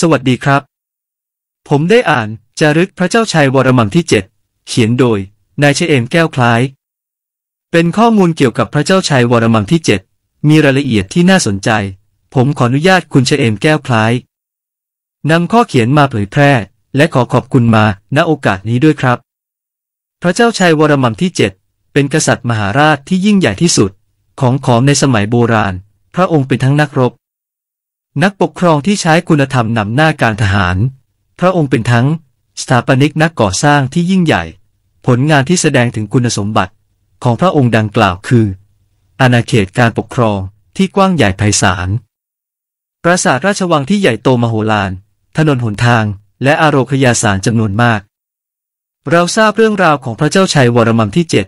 สวัสดีครับ ผมได้อ่านจารึกพระเจ้าชายวรมังที่เจ็ดเขียนโดยนายเชเอมแก้วคล้าย เป็นข้อมูลเกี่ยวกับพระเจ้าชายวรมังที่เจ็ดมีรายละเอียดที่น่าสนใจ ผมขออนุญาตคุณเชเอมแก้วคล้ายนำข้อเขียนมาเผยแพร่ และขอขอบคุณมาณโอกาสนี้ด้วยครับ พระเจ้าชายวรมังที่เจ็ดเป็นกษัตริย์มหาราชที่ยิ่งใหญ่ที่สุด ของขอมในสมัยโบราณ พระองค์เป็นทั้งนักรบนักปกครองที่ใช้คุณธรรมนำหน้าการทหาร พระองค์เป็นทั้ง สถาปนิกนักก่อสร้างที่ยิ่งใหญ่ ผลงานที่แสดงถึงคุณสมบัติของพระองค์ดังกล่าวคืออาณาเขตการปกครองที่กว้างใหญ่ไพศาลปราสาทราชวังที่ใหญ่โตมโหฬารถนนหนทางและอารคยาสารจำนวนมาก เราทราบเรื่องราวของพระเจ้าชัยวรมันที่เจ็ด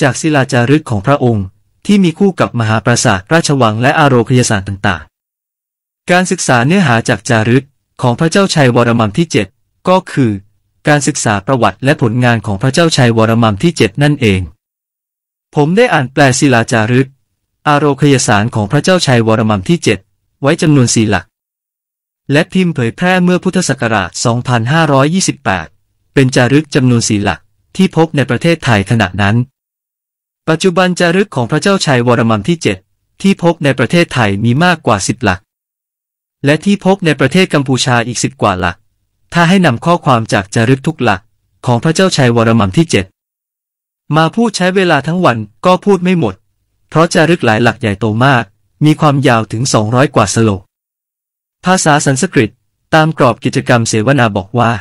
จากศิลาจารึกของพระองค์ ที่มีคู่กับมหาปราสาทราชวังและอารคยาสารต่างการศึกษาเนื้อหาจากจารึกของพระเจ้าชัยวรมันที่ 7 ก็คือ การศึกษาประวัติและผลงานของพระเจ้าชัยวรมันที่ 7 นั่นเอง ผมได้อ่านแปลศิลาจารึกอารคยสารของพระเจ้าชัยวรมันที่ 7 ไว้จำนวนสี่หลัก และพิมพ์เผยแพร่เมื่อพุทธศักราช2528 เป็นจารึกจำนวนสี่หลัก ที่พบในประเทศไทยขณะนั้น ปัจจุบันจารึกของพระเจ้าชัยวรมันที่7ที่พบในประเทศไทยมีมากกว่า10หลักและที่พบในประเทศกัมพูชาอีกสิบกว่าหลัก ถ้าให้นำข้อความจากจารึกทุกหลัก ของพระเจ้าชัยวรมันที่เจ็ดมาพูดใช้เวลาทั้งวันก็พูดไม่หมด เพราะจารึกหลายหลักใหญ่โตมาก มีความยาวถึง 200 กว่าสโลก ภาษาสันสกฤต ตามกรอบกิจกรรมเสวนาบอกว่า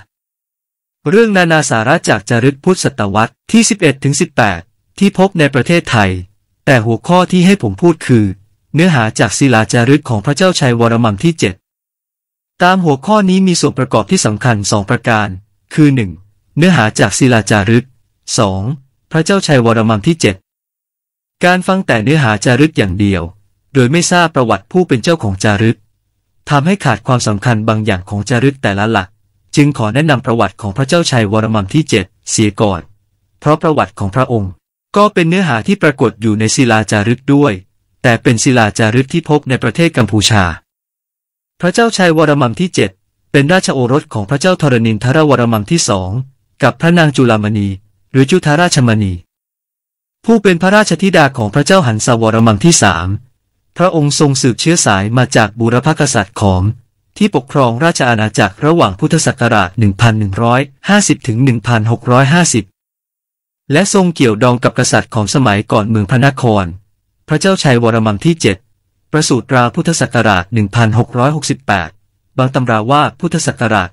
เรื่องนานาสาระจากจารึกพุทธศตวรรษที่ 11-18 ที่พบในประเทศไทย แต่หัวข้อที่ให้ผมพูดคือเนื้อหาจากศิลาจารึกของพระเจ้าชัยวรมันที่7ตามหัวข้อนี้มีส่วนประกอบที่สำคัญสองประการ คือ 1. เนื้อหาจากศิลาจารึก 2. พระเจ้าชัยวรมันที่ 7 การฟังแต่เนื้อหาจารึกอย่างเดียว โดยไม่ทราบประวัติผู้เป็นเจ้าของจารึก ทำให้ขาดความสำคัญบางอย่างของจารึกแต่ละหลัก จึงขอแนะนำประวัติของพระเจ้าชัยวรมันที่ 7 เสียก่อน เพราะประวัติของพระองค์ก็เป็นเนื้อหาที่ปรากฏอยู่ในศิลาจารึกด้วยแต่เป็นศิลาจารึกที่พบในประเทศกัมพูชา พระเจ้าชัยวรมังที่ 7 เป็นราชโอรสของพระเจ้าธรณินทรวรมังที่สอง กับพระนางจุลามณี หรือจุธาราชมณี ผู้เป็นพระราชธิดาของพระเจ้าหันสาวรมังที่สามพระองค์ทรงสืบเชื้อสายมาจากบุรพกษัตริย์ของที่ปกครองราชอาณาจักรระหว่างพุทธศักราช1150ถึง1650 และทรงเกี่ยวดองกับกษัตริย์ของสมัยก่อนเมืองพระนครพระเจ้าชัยวรมันที่ 7 ประสูตรราพุทธศักราช 1668 บางตำราว่าพุทธศักราช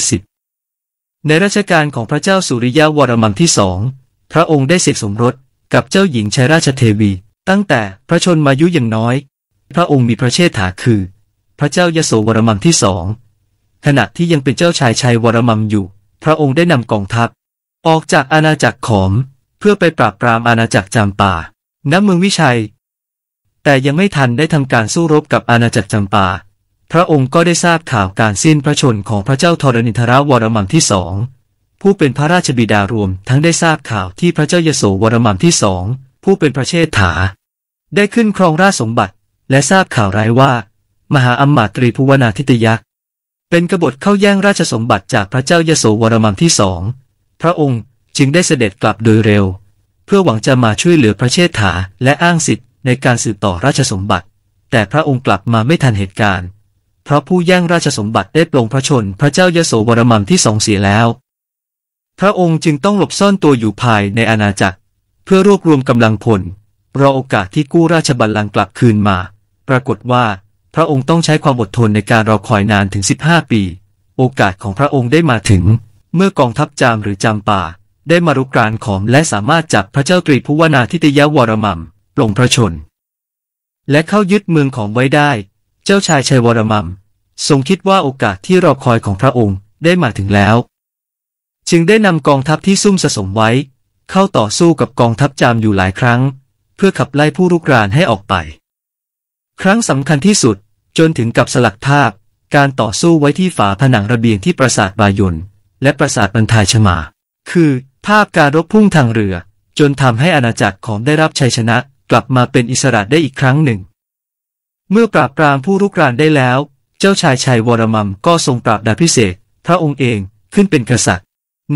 1670 ในรัชการของพระเจ้าสุริยะวรมันที่สอง พระองค์ได้เสกสมรสกับเจ้าหญิงชัยราชเทวี ตั้งแต่พระชนมายุอย่างน้อย พระองค์มีพระเชษฐาคือ พระเจ้ายโสวรมันที่สอง ขณะที่ยังเป็นเจ้าชายชัยวรมันอยู่ พระองค์ได้นำกองทัพ ออกจากอาณาจักรขอม เพื่อไปปราบปรามอาณาจักรจามปาณเมืองวิชัย แต่ยังไม่ทันได้ทำการสู้รบกับอาณาจักรจำปา พระองค์ก็ได้ทราบข่าวการสิ้นพระชนของพระเจ้าธรณินทราวรมันที่สอง ผู้เป็นพระราชบิดารวม ทั้งได้ทราบข่าวที่พระเจ้ายโสวรมันที่สอง ผู้เป็นพระเชษฐา ได้ขึ้นครองราชสมบัติและทราบข่าวร้ายว่า มหาอัมมาตรีภูวนาทิตยักษ์เป็นกบฏเข้าแย่งราชสมบัติจากพระเจ้ายโสวรมันที่สอง พระองค์จึงได้เสด็จกลับโดยเร็วพื่อหวังจะมาช่วยเหลือพระเชษฐาและอ้างสิทธิ์ในการสืบต่อราชสมบัติ แต่พระองค์กลับมาไม่ทันเหตุการณ์ เพราะผู้แย่งราชสมบัติได้ปลงพระชนพระเจ้ายโสวรมันที่สองเสียแล้ว พระองค์จึงต้องหลบซ่อนตัวอยู่ภายในอาณาจักร เพื่อรวบรวมกำลังพลรอโอกาสที่กู้ราชบัลลังก์กลับคืนมา ปรากฏว่า พระองค์ต้องใช้ความอดทนในการรอคอยนานถึง 15 ปี โอกาสของพระองค์ได้มาถึงเมื่อกองทัพจามหรือจามป่าได้มารุกรานขอมและสามารถจับพระเจ้าตรีภูวนาทิตยวรมัมปลงพระชนและเข้ายึดเมืองของไว้ได้ เจ้าชายชัยวรมัมทรงคิดว่าโอกาสที่รอคอยของพระองค์ได้มาถึงแล้ว จึงได้นำกองทัพที่ซุ่มสะสมไว้ เข้าต่อสู้กับกองทัพจามอยู่หลายครั้ง เพื่อขับไล่ผู้รุกรานให้ออกไป ครั้งสำคัญที่สุดจนถึงกับสลักทาบการต่อสู้ไว้ที่ฝาผนังระเบียงที่ปราสาทบายนและปราสาทบันทายชมาคือภาพการรบพุ่งทางเรือ จนทำให้อนาจักรของได้รับชัยชนะ กลับมาเป็นอิสระได้อีกครั้งหนึ่ง เมื่อปราบปรามผู้รุกรานได้แล้ว เจ้าชายชัยวรมัมก็ทรงปราบดาพิเศษพระองค์เองขึ้นเป็นกษัตริย์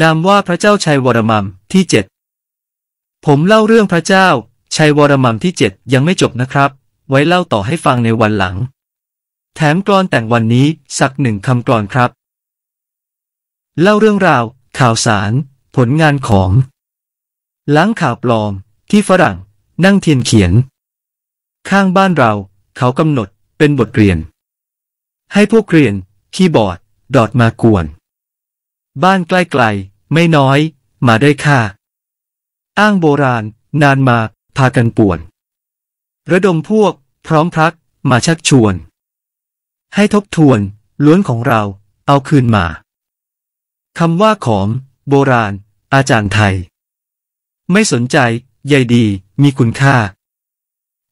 นามว่าพระเจ้าชัยวรมัมที่เจ็ดผมเล่าเรื่องพระเจ้าชัยวรมัมที่เจ็ดยังไม่จบนะครับ ไว้เล่าต่อให้ฟังในวันหลัง แถมกรอนแต่งวันนี้สักหนึ่งคำกรอนครับ เล่าเรื่องราว ข่าวสารผลงานของล้างข่าวปลอม ที่ฝรั่ง นั่งเทียนเขียน ข้างบ้านเรา เขากำหนดเป็นบทเรียน ให้พวกเรียนคีย์บอร์ดดอดมากวน บ้านใกล้ๆไม่น้อย มาได้ค่าอ้างโบราณ นานมา พากันป่วน ระดมพวก พร้อมพัก มาชักชวน ให้ทบทวน ล้วนของเรา เอาคืนมาคำว่าของโบราณอาจารย์ไทย ไม่สนใจใยดีมีคุณค่า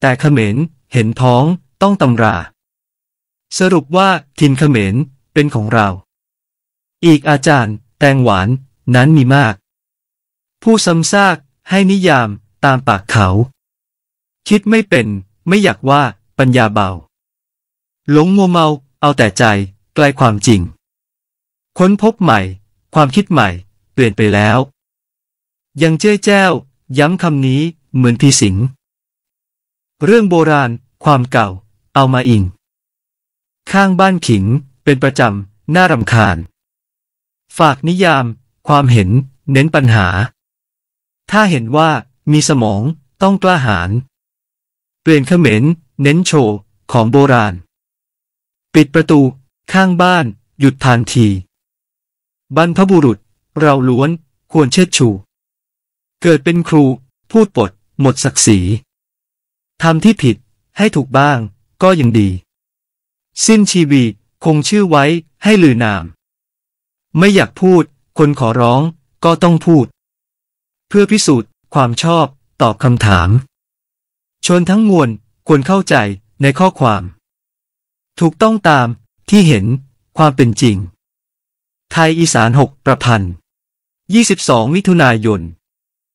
แต่เขมรเห็นท้อง ต้องตำราสรุปว่าทินเขมรเป็นของเรา อีกอาจารย์ แตงหวานนั้นมีมาก ผู้ซ้ำซากให้นิยามตามปากเขา คิดไม่เป็นไม่อยากว่าปัญญาเบาหลงมัวเมา เอาแต่ใจไกลความจริง ค้นพบใหม่ ความคิดใหม่ เปลี่ยนไปแล้วยังเจ้ยแจ้วย้ำคำนี้ เหมือนพีสิง เรื่องโบราณ ความเก่า เอามาอิง ข้างบ้านขิงเป็นประจำ น่ารำคาญ ฝากนิยาม ความเห็น เน้นปัญหา ถ้าเห็นว่ามีสมองต้องกล้าหาญเปลี่ยนเขมรเน้นโชว์ ของโบราณ ปิดประตู ข้างบ้าน หยุดทานที บรรพบุรุษ เราล้วน ควรเชิดชูเกิดเป็นครู พูดปด หมดศักดิ์ศรีทำที่ผิดให้ถูกบ้าง ก็ยังดี สิ้นชีวี คงชื่อไว้ ให้ลือนาม ไม่อยากพูด คนขอร้อง ก็ต้องพูด เพื่อพิสูจน์ ความชอบ ตอบคำถาม ชนทั้งมวลควรเข้าใจในข้อความ ถูกต้องตามที่เห็น ความเป็นจริง ไทยอีสาน6ประพันธ์22มิถุนายน